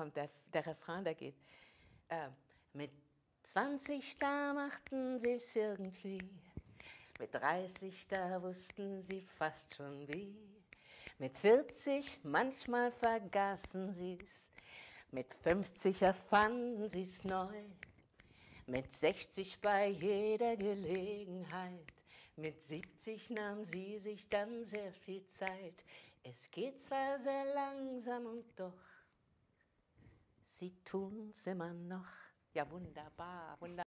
kommt der, der Refrain, der geht. Äh, mit 20 da machten sie es irgendwie. Mit 30 da wussten sie fast schon wie. Mit 40 manchmal vergaßen sie es. Mit 50 erfanden sie es neu. Mit 60 bei jeder Gelegenheit. Mit 70 nahm sie sich dann sehr viel Zeit. Es geht zwar sehr langsam und doch Sie tun's immer noch. Ja, wunderbar, wunderbar.